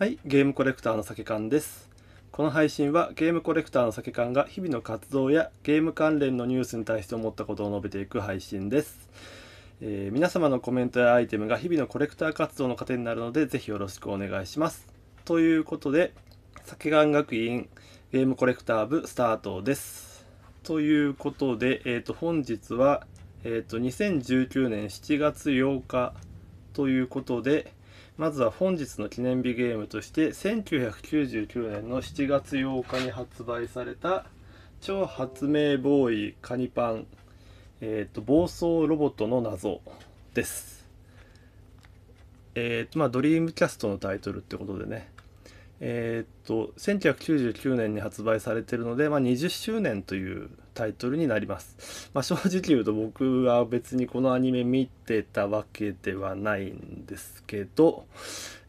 はい、ゲームコレクターの酒缶です。この配信はゲームコレクターの酒缶が日々の活動やゲーム関連のニュースに対して思ったことを述べていく配信です。えー、皆様のコメントやアイテムが日々のコレクター活動の糧になるので、ぜひよろしくお願いします。ということで、酒缶学院ゲームコレクター部スタートです。ということで、えー、と本日は、えー、と2019年7月8日ということで、まずは本日の記念日ゲームとして1999年の7月8日に発売された超発明ボーイカニパン、えーと、暴走ロボットの謎です。えっ、ー、とまあドリームキャストのタイトルってことでねえっ、ー、と1999年に発売されてるので、まあ、20周年というタイトルになります。まあ、正直言うと僕は別にこのアニメ見てたわけではないんですけど、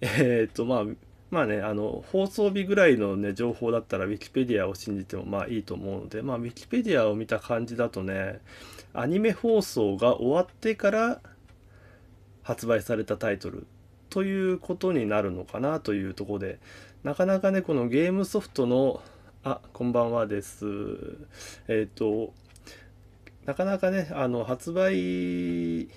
えっ、ー、とまあ、まあね、あの放送日ぐらいの、ね、情報だったら Wikipedia を信じてもまあいいと思うので、まあ、Wikipedia を見た感じだとねアニメ放送が終わってから発売されたタイトルということになるのかなというとこでなかなかねこのゲームソフトのあ、こんばんはです。えっ、ー、と、なかなかね、あの、発売、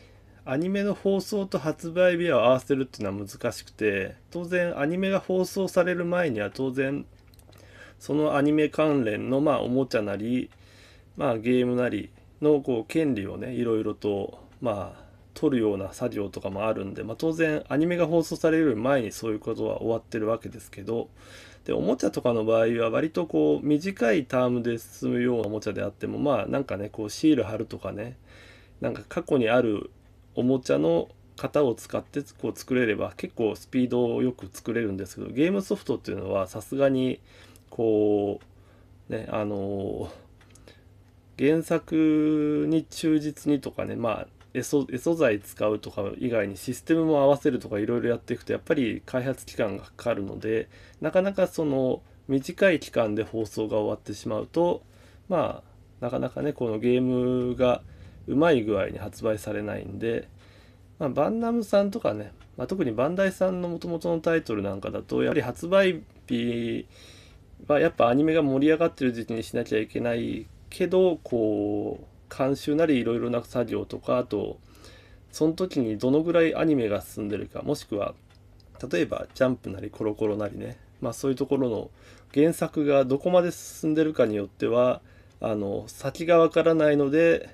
アニメの放送と発売日を合わせるっていうのは難しくて、当然、アニメが放送される前には、当然、そのアニメ関連の、まあ、おもちゃなり、まあ、ゲームなりの、こう、権利をね、いろいろと、まあ、取るような作業とかもあるんで、まあ、当然アニメが放送される前にそういうことは終わってるわけですけどでおもちゃとかの場合は割とこう短いタームで進むようなおもちゃであってもまあなんかねこうシール貼るとかねなんか過去にあるおもちゃの型を使ってこう作れれば結構スピードをよく作れるんですけどゲームソフトっていうのはさすがにこうねあのー、原作に忠実にとかねまあエソエソ材使うとか以外にシステムも合わせるとかいろいろやっていくとやっぱり開発期間がかかるのでなかなかその短い期間で放送が終わってしまうとまあなかなかねこのゲームがうまい具合に発売されないんで、まあ、バンナムさんとかね、まあ、特にバンダイさんのもともとのタイトルなんかだとやっぱり発売日はやっぱアニメが盛り上がってる時期にしなきゃいけないけどこう監修なりいろいろな作業とかあとその時にどのぐらいアニメが進んでるかもしくは例えば「ジャンプ」なり「コロコロ」なりねまあそういうところの原作がどこまで進んでるかによってはあの先がわからないので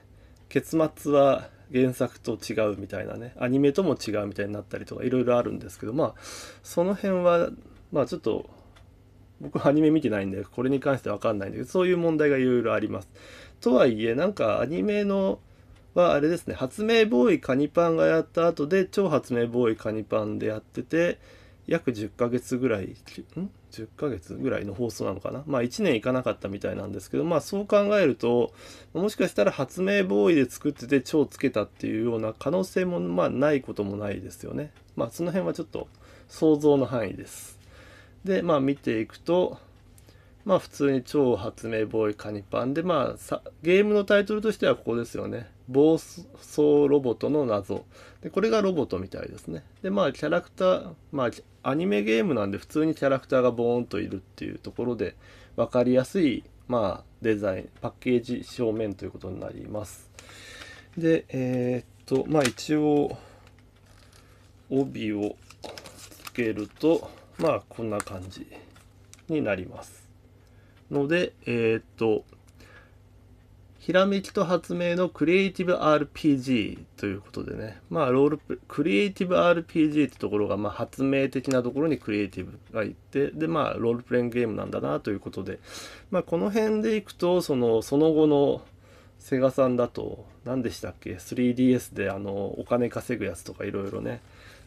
結末は原作と違うみたいなねアニメとも違うみたいになったりとかいろいろあるんですけどまあその辺はまあちょっと僕アニメ見てないんでこれに関しては分かんないんだけどそういう問題がいろいろあります。とはいえなんかアニメのはあれですね発明ボーイカニパンがやった後で超発明ボーイカニパンでやってて約10ヶ月ぐらいん10ヶ月ぐらいの放送なのかなまあ1年いかなかったみたいなんですけどまあそう考えるともしかしたら発明ボーイで作ってて超つけたっていうような可能性もまあないこともないですよねまあその辺はちょっと想像の範囲ですでまあ見ていくとまあ普通に超発明ボーイカニパンで、まあゲームのタイトルとしてはここですよね。暴走ロボットの謎。で、これがロボットみたいですね。で、まあキャラクター、まあアニメゲームなんで普通にキャラクターがボーンといるっていうところで分かりやすい、まあデザイン、パッケージ正面ということになります。で、えー、っと、まあ一応、帯をつけると、まあこんな感じになります。ので、えー、っと、ひらめきと発明のクリエイティブ RPG ということでね、まあ、ロールプ、クリエイティブ RPG ってところが、まあ、発明的なところにクリエイティブがいて、で、まあ、ロールプレイングゲームなんだなということで、まあ、この辺でいくと、その、その後のセガさんだと、何でしたっけ、3DS で、あの、お金稼ぐやつとかいろいろね、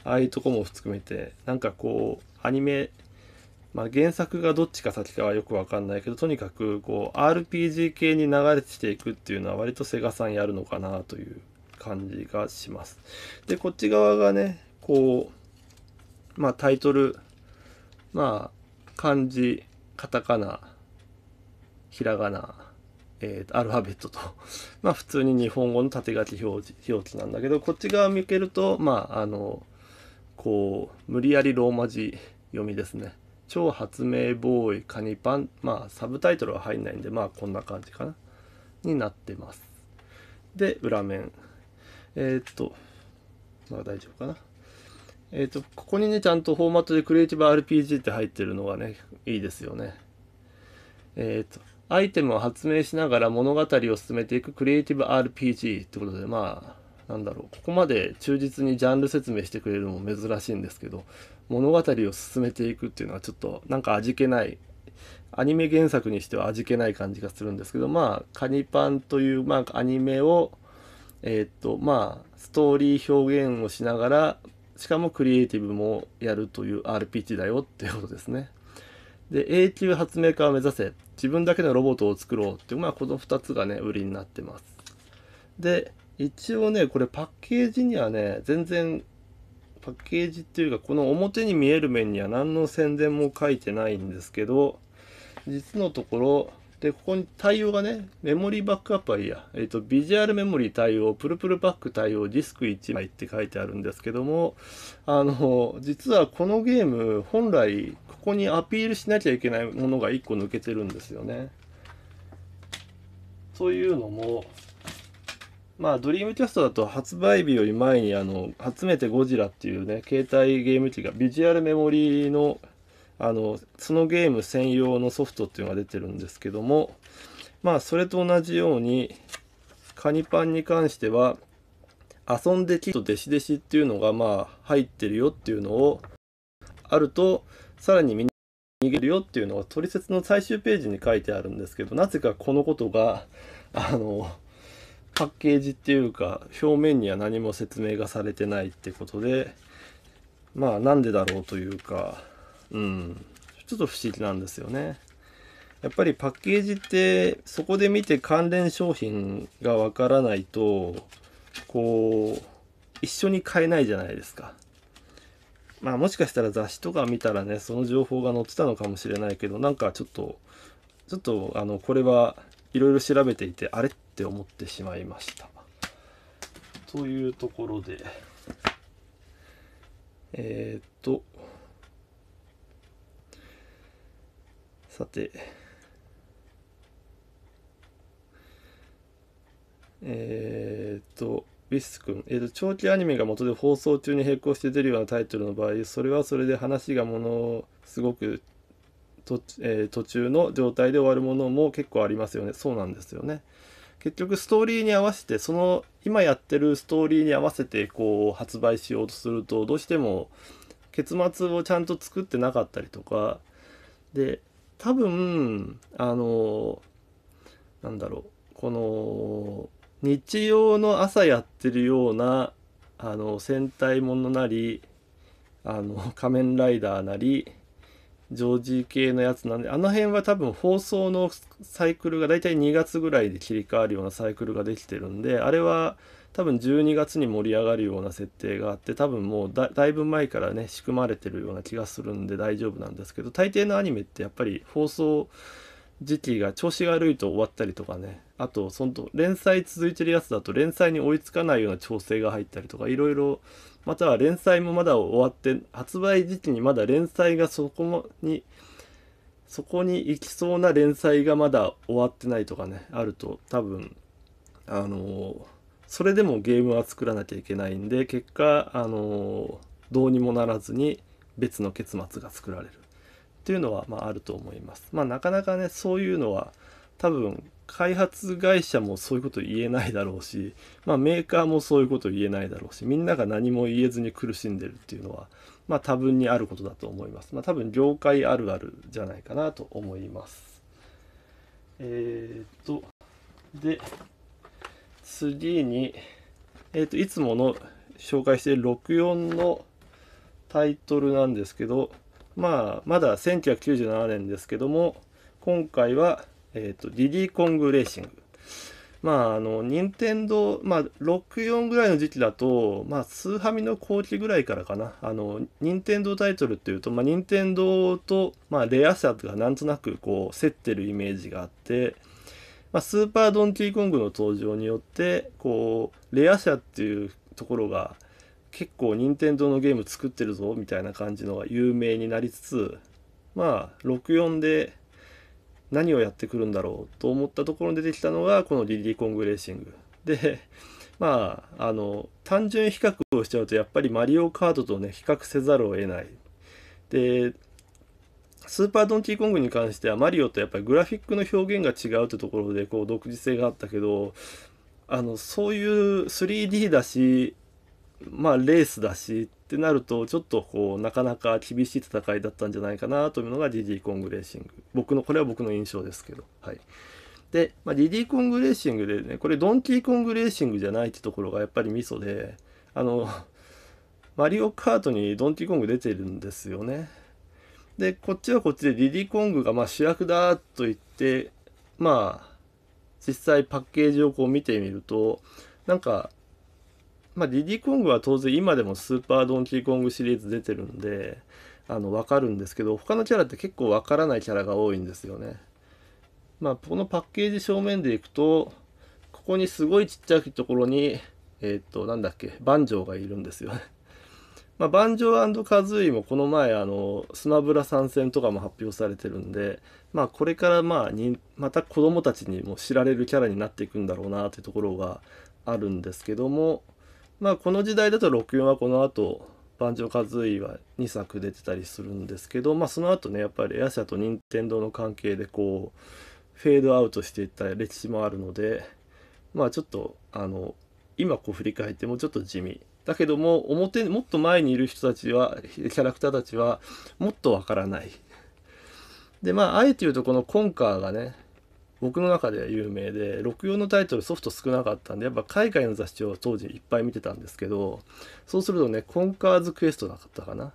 ああいうとこも含めて、なんかこう、アニメまあ、原作がどっちか先かはよくわかんないけどとにかくこう RPG 系に流れてていくっていうのは割とセガさんやるのかなという感じがします。でこっち側がねこうまあタイトルまあ漢字カタカナひらがな、えー、アルファベットと まあ普通に日本語の縦書き表示表記なんだけどこっち側向けるとまああのこう無理やりローマ字読みですね。超発明ボーイカニパンまあサブタイトルは入んないんでまあこんな感じかなになってますで裏面えー、っとまあ大丈夫かなえー、っとここにねちゃんとフォーマットでクリエイティブ RPG って入ってるのがねいいですよねえー、っとアイテムを発明しながら物語を進めていくクリエイティブ RPG ってことでまあなんだろうここまで忠実にジャンル説明してくれるのも珍しいんですけど物語を進めていくっていうのはちょっとなんか味気ないアニメ原作にしては味気ない感じがするんですけどまあ「カニパン」という、まあ、アニメをえー、っとまあストーリー表現をしながらしかもクリエイティブもやるという RPG だよっていうことですね。で永久発明家を目指せ自分だけのロボットを作ろうっていう、まあ、この2つがね売りになってます。で一応ねこれパッケージにはね全然パッケージっていうかこの表に見える面には何の宣伝も書いてないんですけど実のところでここに対応がねメモリーバックアップはいいや、えーと、ビジュアルメモリー対応プルプルバック対応ディスク1枚って書いてあるんですけどもあの実はこのゲーム本来ここにアピールしなきゃいけないものが1個抜けてるんですよね。というのもまあ、ドリームキャストだと発売日より前に、あの、初めてゴジラっていうね、携帯ゲーム機が、ビジュアルメモリーの、あの、そのゲーム専用のソフトっていうのが出てるんですけども、まあ、それと同じように、カニパンに関しては、遊んできっと弟子弟子っていうのが、まあ、入ってるよっていうのを、あると、さらに見に逃げるよっていうのが、取説の最終ページに書いてあるんですけど、なぜかこのことが、あの、パッケージっていうか表面には何も説明がされてないってことでまあなんでだろうというかうんちょっと不思議なんですよねやっぱりパッケージってそこで見て関連商品がわからないとこう一緒に買えないじゃないですかまあもしかしたら雑誌とか見たらねその情報が載ってたのかもしれないけどなんかちょっとちょっとあのこれはいろいろ調べていてあれって思ってしまいましたというところでえっ、とさてえっ、ととビス君、えーと長期アニメが元で放送中に並行して出るようなタイトルの場合それはそれで話がものすごくと、えー、途中の状態で終わるものも結構ありますよね。そうなんですよね。結局ストーリーに合わせてその今やってるストーリーに合わせてこう発売しようとするとどうしても結末をちゃんと作ってなかったりとかで多分あのなんだろうこの日曜の朝やってるようなあの戦隊ものなりあの仮面ライダーなりジョージ系のやつなんで、あの辺は多分放送のサイクルが大体2月ぐらいで切り替わるようなサイクルができてるんで、あれは多分12月に盛り上がるような設定があって、多分もうだいぶ前からね、仕組まれてるような気がするんで大丈夫なんですけど、大抵のアニメってやっぱり放送時期が調子が悪いと終わったりとかね、あと、その連載続いてるやつだと連載に追いつかないような調整が入ったりとか、いろいろまたは連載もまだ終わって発売時期にまだ連載がそこにそこに行きそうな連載がまだ終わってないとかねあると多分あのそれでもゲームは作らなきゃいけないんで結果あのどうにもならずに別の結末が作られるっていうのはまああると思います。まあなかなかねそういうのは多分開発会社もそういうこと言えないだろうし、まあ、メーカーもそういうこと言えないだろうしみんなが何も言えずに苦しんでるっていうのは、まあ、多分にあることだと思います、まあ、多分業界あるあるじゃないかなと思いますえっ、とで次に、えっ、といつもの紹介している64のタイトルなんですけどまあまだ1997年ですけども今回はえっ、ー、と、リリーコングレーシング。まあ、あの、任天堂、まあ、64ぐらいの時期だと、まあ、スーハミの後期ぐらいからかな、あの、任天堂タイトルっていうと、まあ、任天堂と、まあ、レアさがなんとなく、こう、競ってるイメージがあって、まあ、スーパードンキーコングの登場によって、こう、レア社っていうところが、結構任天堂のゲーム作ってるぞ、みたいな感じのが有名になりつつ、まあ、64で、何をやってくるんだろうと思ったところに出てきたのがこのリリー・コングレーシングでまああの単純比較をしちゃうとやっぱりマリオカートとね比較せざるを得ないでスーパードンキーコングに関してはマリオとやっぱりグラフィックの表現が違うってところでこう独自性があったけどあのそういう 3D だしまあレースだしってなるとちょっとこうなかなか厳しい戦いだったんじゃないかなというのが DD コングレーシング僕のこれは僕の印象ですけどはいで、まあ、DD コングレーシングでねこれドンキーコングレーシングじゃないってところがやっぱりミソであの マリオカートにドンキーコング出てるんですよねでこっちはこっちで DD コングがま主役だと言ってまあ実際パッケージをこう見てみるとなんかまあ、ディディコングは当然今でもスーパードンキーコングシリーズ出てるんであの分かるんですけど他のキャラって結構分からないキャラが多いんですよね。まあ、このパッケージ正面でいくとここにすごいちっちゃいところにえっ、となんだっけバンジョーがいるんですよね。まあ、バンジョーカズイもこの前あのスマブラ参戦とかも発表されてるんで、まあ、これからまあにまた子供たちにも知られるキャラになっていくんだろうなというところがあるんですけども、まあこの時代だと64はこの後盤上和井は2作出てたりするんですけど、まあ、その後ねやっぱりエア社と任天堂の関係でこうフェードアウトしていった歴史もあるのでまあちょっとあの今こう振り返ってもちょっと地味だけども表もっと前にいる人たちはキャラクターたちはもっとわからないでまああえて言うとこのコンカーがね僕の中では有名で64のタイトルソフト少なかったんでやっぱ海外の雑誌を当時いっぱい見てたんですけどそうするとねコンカーズクエストなかったかな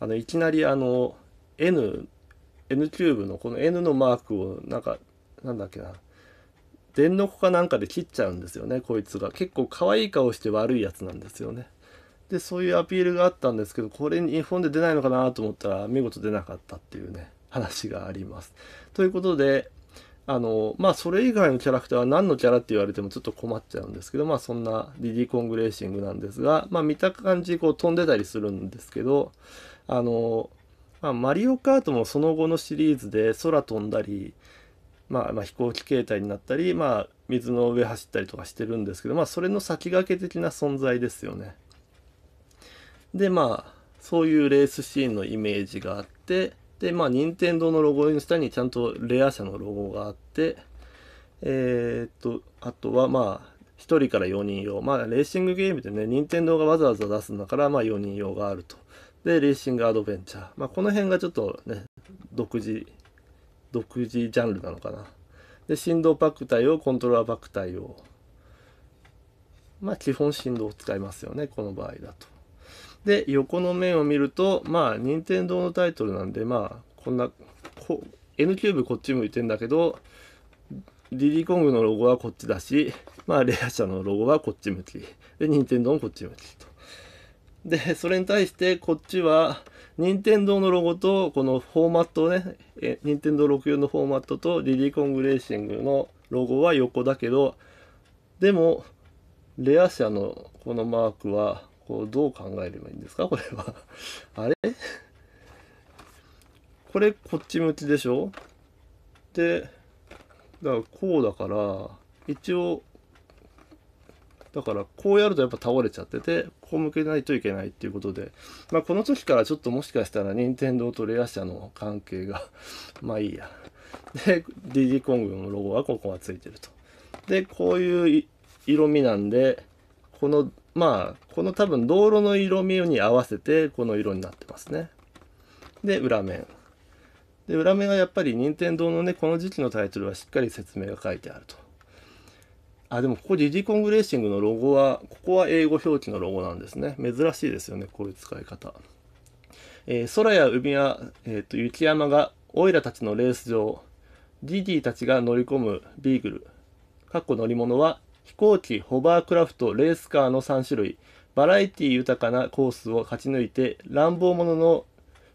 あのいきなりあの N N キューブのこの N のマークをなんかなんだっけな電の子かなんかで切っちゃうんですよねこいつが結構可愛い顔して悪いやつなんですよねでそういうアピールがあったんですけどこれに日本で出ないのかなと思ったら見事出なかったっていうね話がありますということであの、まあ、それ以外のキャラクターは何のキャラって言われてもちょっと困っちゃうんですけど、まあ、そんなリリー・コングレーシングなんですが、まあ、見た感じ、こう、飛んでたりするんですけど、あの、まあ、マリオカートもその後のシリーズで空飛んだり、まあ、まあ、飛行機形態になったり、まあ、水の上走ったりとかしてるんですけど、まあ、それの先駆け的な存在ですよね。で、まあ、そういうレースシーンのイメージがあって、で、まあ、任天堂のロゴの下にちゃんとレア社のロゴがあって、えー、っと、あとはまあ、1人から4人用。まあ、レーシングゲームでね、任天堂がわざわざ出すんだから、まあ、4人用があると。で、レーシングアドベンチャー。まあ、この辺がちょっとね、独自、独自ジャンルなのかな。で、振動パック対応、コントローラーパック対応。まあ、基本振動を使いますよね、この場合だと。で、横の面を見ると、まあ、任天堂のタイトルなんで、まあ、こんな、こ N キューブこっち向いてんだけど、リリーコングのロゴはこっちだし、まあ、レア社のロゴはこっち向き。で、任天堂もこっち向きと。で、それに対してこっちは、任天堂のロゴと、このフォーマットね、え任天堂64のフォーマットと、リリーコングレーシングのロゴは横だけど、でも、レア社のこのマークはこうどう考えればいいんですかこれは あれこれこっち向きでしょでだからこうだから一応だからこうやるとやっぱ倒れちゃっててこう向けないといけないっていうことで、まあ、この時からちょっともしかしたら任天堂とレア社の関係が まあいいやで DD コングのロゴはここがついてるとでこういう色味なんでこのまあこの多分道路の色味に合わせてこの色になってますねで裏面で裏面がやっぱり任天堂のねこの時期のタイトルはしっかり説明が書いてあるとあでもここリィコングレーシングのロゴはここは英語表記のロゴなんですね珍しいですよねこういう使い方、えー、空や海や、えーと、と雪山がオイラたちのレース場ディディたちが乗り込むビーグルかっこ乗り物は飛行機、ホバークラフト、レースカーの3種類、バラエティ豊かなコースを勝ち抜いて、乱暴者の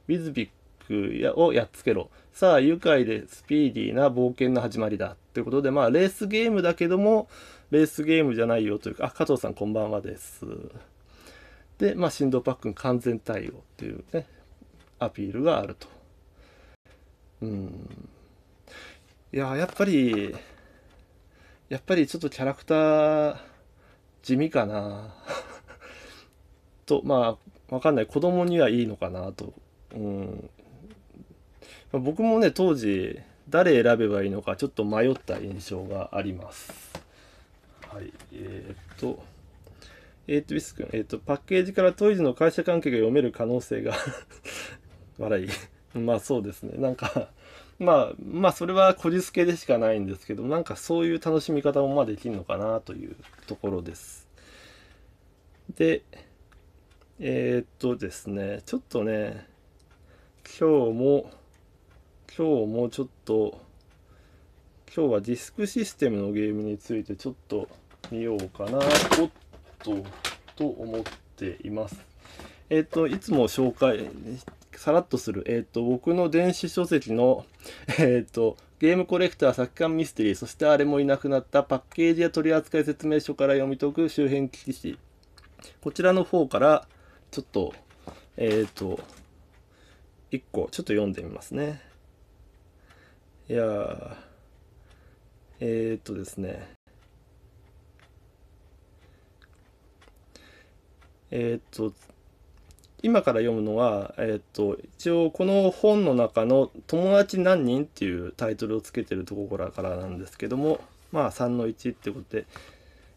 ウィズビックをやっつけろ。さあ、愉快でスピーディーな冒険の始まりだ。ということで、まあ、レースゲームだけども、レースゲームじゃないよというか、あ、加藤さんこんばんはです。で、まあ、振動パックン完全対応っていうね、アピールがあると。うん。いや、やっぱり、やっぱりちょっとキャラクター地味かな とまあわかんない子供にはいいのかなと、うん、僕もね当時誰選べばいいのかちょっと迷った印象があります。はい、えー、っと、えー、っと、ィス君、えー、っと、パッケージから当時の会社関係が読める可能性が 笑い。まあそうですね。なんかまあ、まあ、それはこじつけでしかないんですけど、なんかそういう楽しみ方もまあできるのかなというところです。で、えー、っとですね、ちょっとね、今日も、今日もちょっと、今日はディスクシステムのゲームについてちょっと見ようかな、おっと、と思っています。えっ、と、いつも紹介、さらっとする。えっ、ー、と、僕の電子書籍の、えっ、ー、と、ゲームコレクター作家ミステリー、そしてあれもいなくなったパッケージや取扱説明書から読み解く周辺記事。こちらの方から、ちょっと、えっ、ー、と、1個、ちょっと読んでみますね。いやー、えっ、とですね。えっ、と、今から読むのは、えっと、一応この本の中の「友達何人?」っていうタイトルをつけてるところからなんですけどもまあ3の1ってことで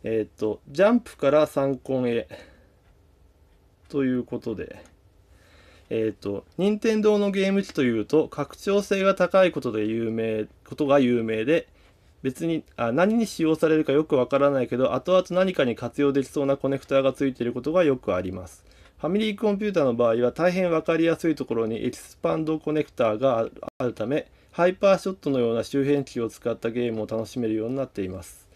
えっと「ジャンプから参考へ」ということで。えっ、ー、と、任天堂のゲーム機というと、拡張性が高いことで有名、ことが有名で、別にあ何に使用されるかよくわからないけど、後々何かに活用できそうなコネクターがついていることがよくあります。ファミリーコンピュータの場合は大変分かりやすいところにエキスパンドコネクターがあるため、ハイパーショットのような周辺機器を使ったゲームを楽しめるようになっています。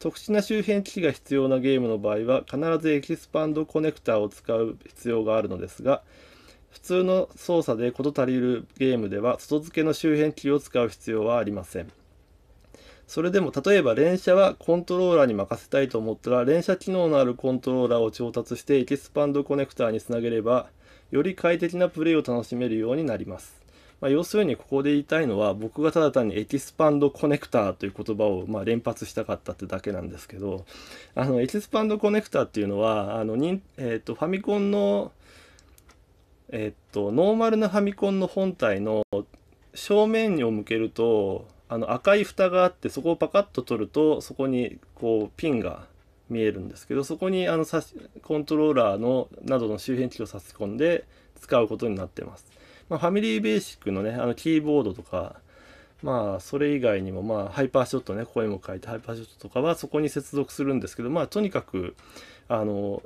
特殊な周辺機器が必要なゲームの場合は、必ずエキスパンドコネクターを使う必要があるのですが、普通の操作で事足りるゲームでは、外付けの周辺機器を使う必要はありません。それでも例えば連射はコントローラーに任せたいと思ったら連射機能のあるコントローラーを調達してエキスパンドコネクターにつなげればより快適なプレイを楽しめるようになります。まあ、要するにここで言いたいのは僕がただ単にエキスパンドコネクターという言葉をま連発したかったってだけなんですけどあのエキスパンドコネクターっていうのはあのに、えー、とファミコンの、えー、とノーマルなファミコンの本体の正面を向けるとあの赤い蓋があってそこをパカッと取るとそこにこうピンが見えるんですけどそこにあのコントローラーのなどの周辺機器を差し込んで使うことになってます。まあ、ファミリーベーシックのねあのキーボードとかまあそれ以外にもまあハイパーショットねここにも書いてハイパーショットとかはそこに接続するんですけどまあとにかくあの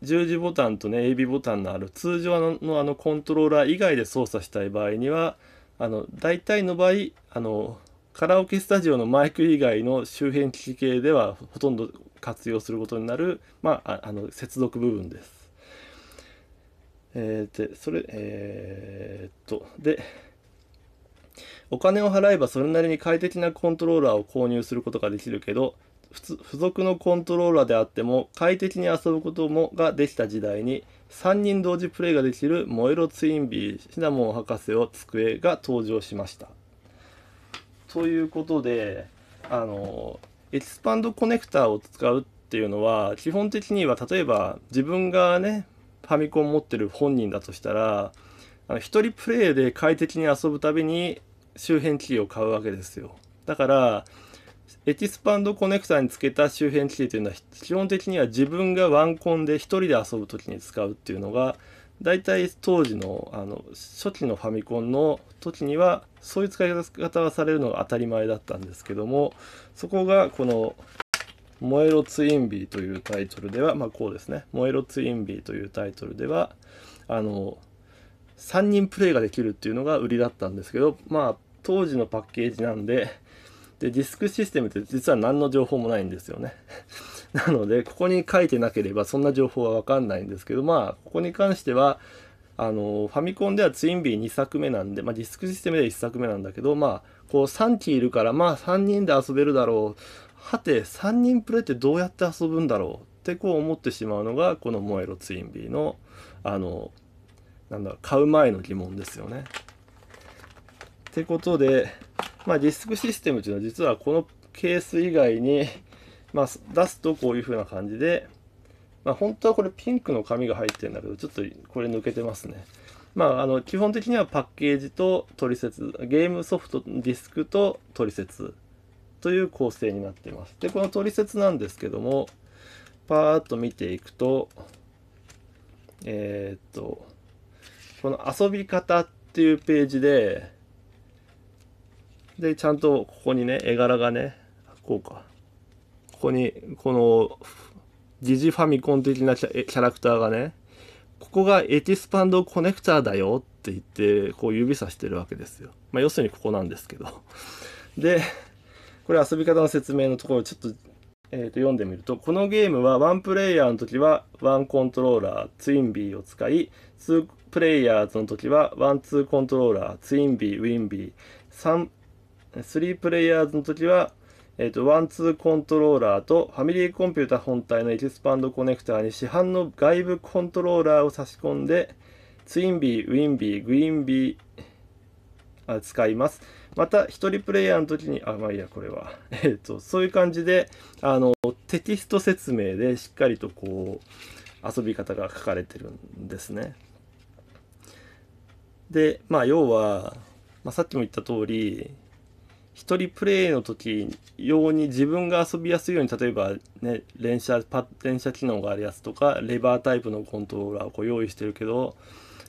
十字ボタンとね AB ボタンのある通常のあのコントローラー以外で操作したい場合にはあの大体の場合あのカラオケスタジオのマイク以外の周辺機器系ではほとんど活用することになる、まあ、あの接続部分です。えー、でそれえー、っとでお金を払えばそれなりに快適なコントローラーを購入することができるけど付属のコントローラーであっても快適に遊ぶこともができた時代に3人同時プレイができる「燃えろツインビーシナモン博士を机」が登場しました。ということであのエキスパンドコネクタを使うっていうのは基本的には例えば自分がねファミコン持ってる本人だとしたらあの1人プレイで快適に遊ぶたに周辺キを買うわけですよだからエキスパンドコネクタにつけた周辺キーというのは基本的には自分がワンコンで1人で遊ぶ時に使うっていうのが大体当時のあの初期のファミコンの時にはそういう使い方はされるのが当たり前だったんですけどもそこがこの「燃えろツインビー」というタイトルではまあこうですね「燃えろツインビー」というタイトルではあの3人プレイができるっていうのが売りだったんですけどまあ当時のパッケージなんででディスクシステムって実は何の情報もないんですよね なのでここに書いてなければそんな情報は分かんないんですけどまあここに関してはあのファミコンではツインビー2作目なんで、まあ、ディスクシステムでは1作目なんだけどまあこう3機いるからまあ3人で遊べるだろうはて3人プレイってどうやって遊ぶんだろうってこう思ってしまうのがこの「モエロツインビーの」あのなんだろう買う前の疑問ですよね。ってことでまあディスクシステムっていうのは実はこのケース以外にまあ、出すとこういう風な感じで、まあ、本当はこれピンクの紙が入ってるんだけど、ちょっとこれ抜けてますね。まあ、あの、基本的にはパッケージと取説、ゲームソフト、ディスクと取説という構成になっています。で、この取説なんですけども、パーッと見ていくと、えー、っと、この遊び方っていうページで、で、ちゃんとここにね、絵柄がね、こうか。こにこのジジファミコン的なキャラクターがねここがエキスパンドコネクターだよって言ってこう指さしてるわけですよ、まあ、要するにここなんですけどでこれ遊び方の説明のところちょっと,、えー、と読んでみるとこのゲームは1プレイヤーの時は1コントローラーツインビーを使い2プレイヤーズの時はワンツーコントローラーツインビーウィンビー3 3プレイヤーズの時はえっ、ー、と、ワンツーコントローラーとファミリーコンピュータ本体のエキスパンドコネクターに市販の外部コントローラーを差し込んで、ツインビー、ウィンビー、グインビー、あ使います。また、1人プレイヤーの時に、あ、まあいいや、これは。えっ、ー、と、そういう感じで、あの、テキスト説明でしっかりとこう、遊び方が書かれてるんですね。で、まあ、要は、まあ、さっきも言った通り、一人プレイの時用に自分が遊びやすいように例えばね連射パ連射機能があるやつとかレバータイプのコントローラーをこう用意してるけど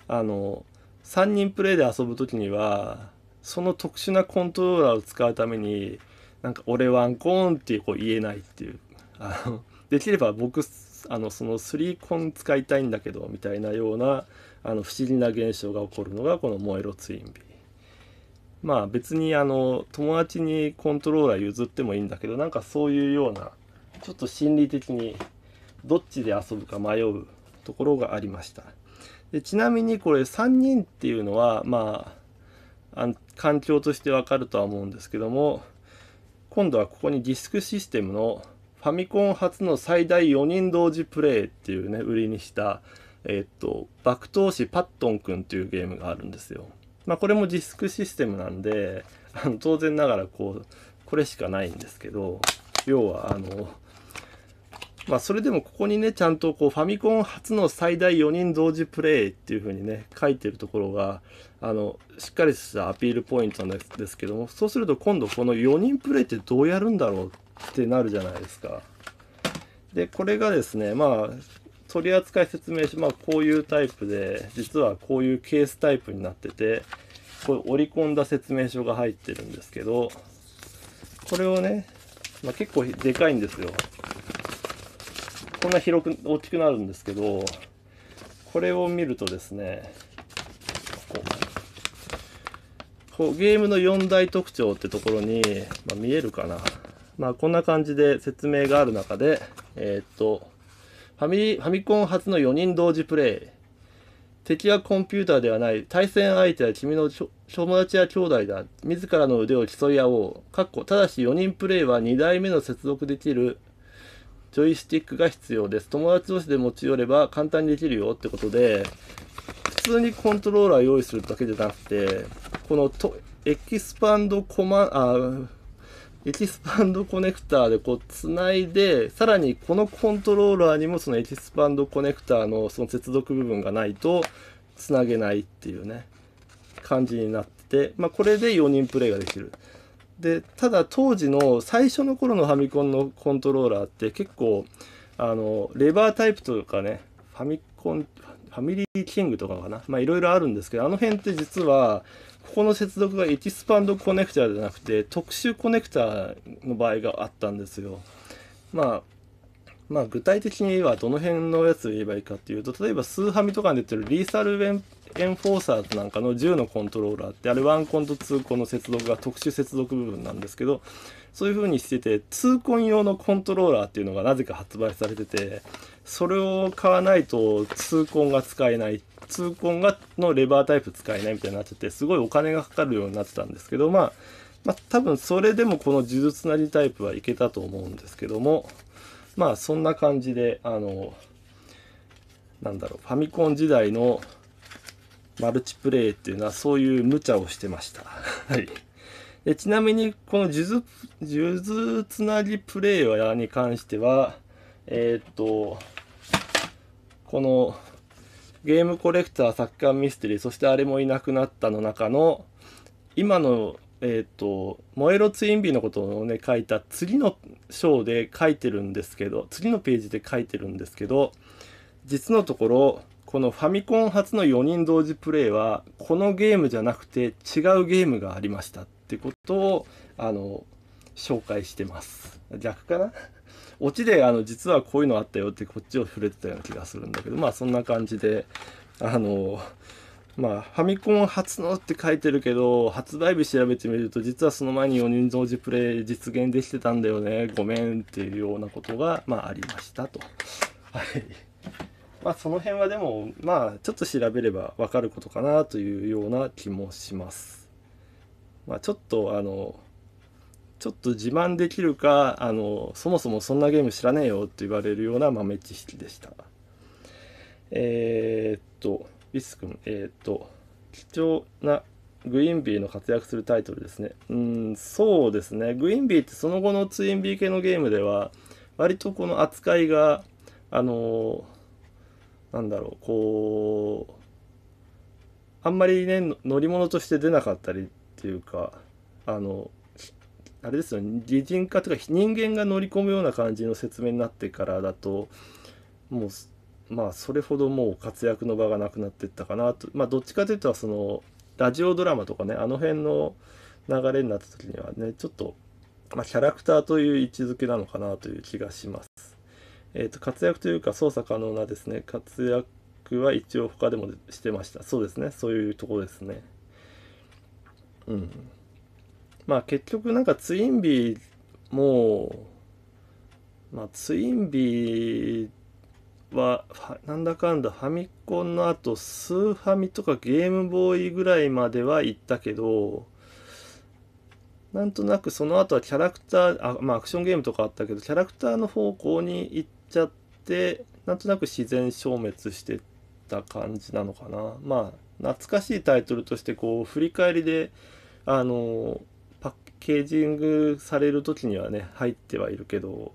あの3人プレイで遊ぶ時にはその特殊なコントローラーを使うためになんか「俺ワンコーン」ってこう言えないっていうあのできれば僕あのその3コン使いたいんだけどみたいなようなあの不思議な現象が起こるのがこの「燃えろツインビー」。まあ別にあの友達にコントローラー譲ってもいいんだけどなんかそういうようなちょっと心理的にどっちで遊ぶか迷うところがありましたでちなみにこれ3人っていうのはまあ環境としてわかるとは思うんですけども今度はここにディスクシステムのファミコン初の最大4人同時プレイっていうね売りにしたえっと爆投手パットンくんっていうゲームがあるんですよまあ、これもディスクシステムなんであの当然ながらこうこれしかないんですけど要はあのまあそれでもここにねちゃんとこうファミコン初の最大4人同時プレイっていう風にね書いてるところがあのしっかりしたアピールポイントなんですけどもそうすると今度この4人プレイってどうやるんだろうってなるじゃないですか。でこれがですねまあ取扱説明書、まあ、こういうタイプで、実はこういうケースタイプになってて、これ折り込んだ説明書が入ってるんですけど、これをね、まあ、結構でかいんですよ。こんな広く、大きくなるんですけど、これを見るとですね、ここ。こうゲームの4大特徴ってところに、まあ、見えるかな。まあ、こんな感じで説明がある中で、えー、っと、ファミファミコン初の4人同時プレイ敵はコンピューターではない対戦相手は君の友達や兄弟だ自らの腕を競い合おうかっこただし4人プレイは2台目の接続できるジョイスティックが必要です友達同士で持ち寄れば簡単にできるよってことで普通にコントローラー用意するだけじゃなくてこのエキスパンドコマあエキスパンドコネクターでこうつないでさらにこのコントローラーにもそのエキスパンドコネクターのその接続部分がないとつなげないっていうね感じになってて、まあ、これで4人プレイができる。でただ当時の最初の頃のファミコンのコントローラーって結構あのレバータイプというかねファミコンファミリーキングとかかなまあいろいろあるんですけどあの辺って実はここの接続がエキスパンドコネクターじゃなくて特殊コネクターの場合があったんですよ。まあまあ、具体的にはどの辺のやつを言えばいいかっていうと例えばスーハミとかに出てるリーサルエンフォーサーなんかの10のコントローラーってあれ1コンと2コンの接続が特殊接続部分なんですけどそういう風にしてて2コン用のコントローラーっていうのがなぜか発売されててそれを買わないと2コンが使えない痛恨がのレバータイプ使えないみたいになっちゃってすごいお金がかかるようになってたんですけど、まあ、まあ多分それでもこの呪術なりタイプはいけたと思うんですけどもまあそんな感じであのなんだろうファミコン時代のマルチプレイっていうのはそういう無茶をしてました。はい、でちなみにこの呪術つなぎプレイヤーに関してはえー、っとこのゲームコレクター、作家ミステリー、そしてあれもいなくなったの中の、今の、えっ、ー、と、燃えろツインビーのことをね、書いた次の章で書いてるんですけど、次のページで書いてるんですけど、実のところ、このファミコン初の4人同時プレイは、このゲームじゃなくて違うゲームがありましたってことを、あの、紹介してます。逆かなオチであの実はこういうのあったよってこっちを触れてたような気がするんだけどまあそんな感じであのまあファミコン初のって書いてるけど発売日調べてみると実はその前に4人同時プレイ実現できてたんだよねごめんっていうようなことがまあありましたと。はいまあその辺はでもまあちょっと調べればわかることかなというような気もします。まあ、ちょっとあのちょっと自慢できるかあのそもそもそんなゲーム知らねえよって言われるような豆知識でしたえー、っとビス君えー、っと貴重なグインビーの活躍するタイトルですねうんそうですねグインビーってその後のツインビー系のゲームでは割とこの扱いがあのー、なんだろうこうあんまりね乗り物として出なかったりっていうかあのあれですよね擬人化というか人間が乗り込むような感じの説明になってからだともうまあそれほどもう活躍の場がなくなってったかなとまあどっちかというとそのラジオドラマとかねあの辺の流れになった時にはねちょっと、まあ、キャラクターという位置づけなのかなという気がします。えーと、と活躍というか操作可能なですね活躍は一応他でもしてましたそうですねそういうとこですねうん。まあ結局なんかツインビーもう、まあ、ツインビーはなんだかんだファミコンのあとスーファミとかゲームボーイぐらいまでは行ったけどなんとなくその後はキャラクターあまあアクションゲームとかあったけどキャラクターの方向に行っちゃってなんとなく自然消滅してった感じなのかなまあ懐かしいタイトルとしてこう振り返りであのーケージングされる時にはね入ってはいるけど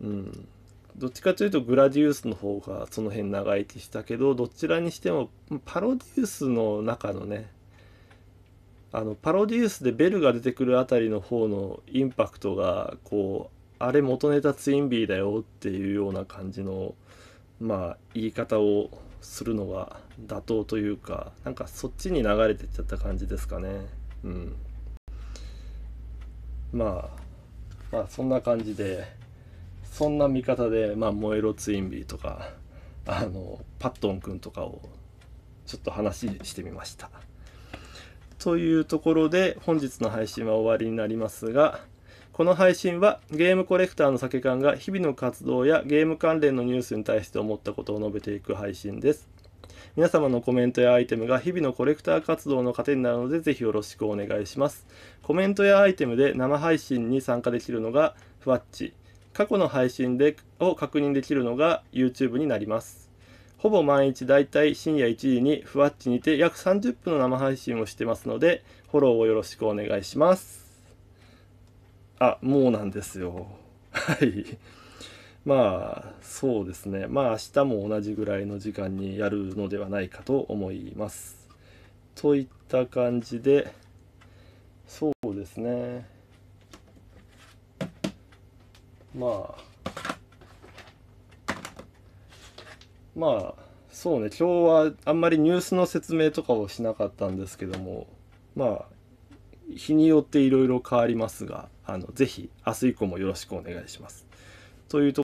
うんどっちかというとグラディウスの方がその辺長生きしたけどどちらにしてもパロディウスの中のねあのパロディウスでベルが出てくるあたりの方のインパクトがこうあれ元ネタツインビーだよっていうような感じのまあ言い方をするのが妥当というかなんかそっちに流れてっちゃった感じですかねうん。まあ、まあ、そんな感じで、そんな見方で、まあ、燃えろツインビーとか、あの、パットン君とかを、ちょっと話してみました。というところで、本日の配信は終わりになりますが、この配信はゲームコレクターの酒缶が日々の活動やゲーム関連のニュースに対して思ったことを述べていく配信です。皆様のコメントやアイテムが日々のコレクター活動の糧になるので、ぜひよろしくお願いします。コメントやアイテムで生配信に参加できるのがふわっち。過去の配信でを確認できるのが YouTube になります。ほぼ毎日だいたい深夜1時にふわっちにて約30分の生配信をしてますので、フォローをよろしくお願いします。あ、もうなんですよ。はい。まあそうですねまあ明日も同じぐらいの時間にやるのではないかと思います。といった感じでそうですねまあまあそうね今日はあんまりニュースの説明とかをしなかったんですけどもまあ日によっていろいろ変わりますがあのぜひ明日以降もよろしくお願いします。というと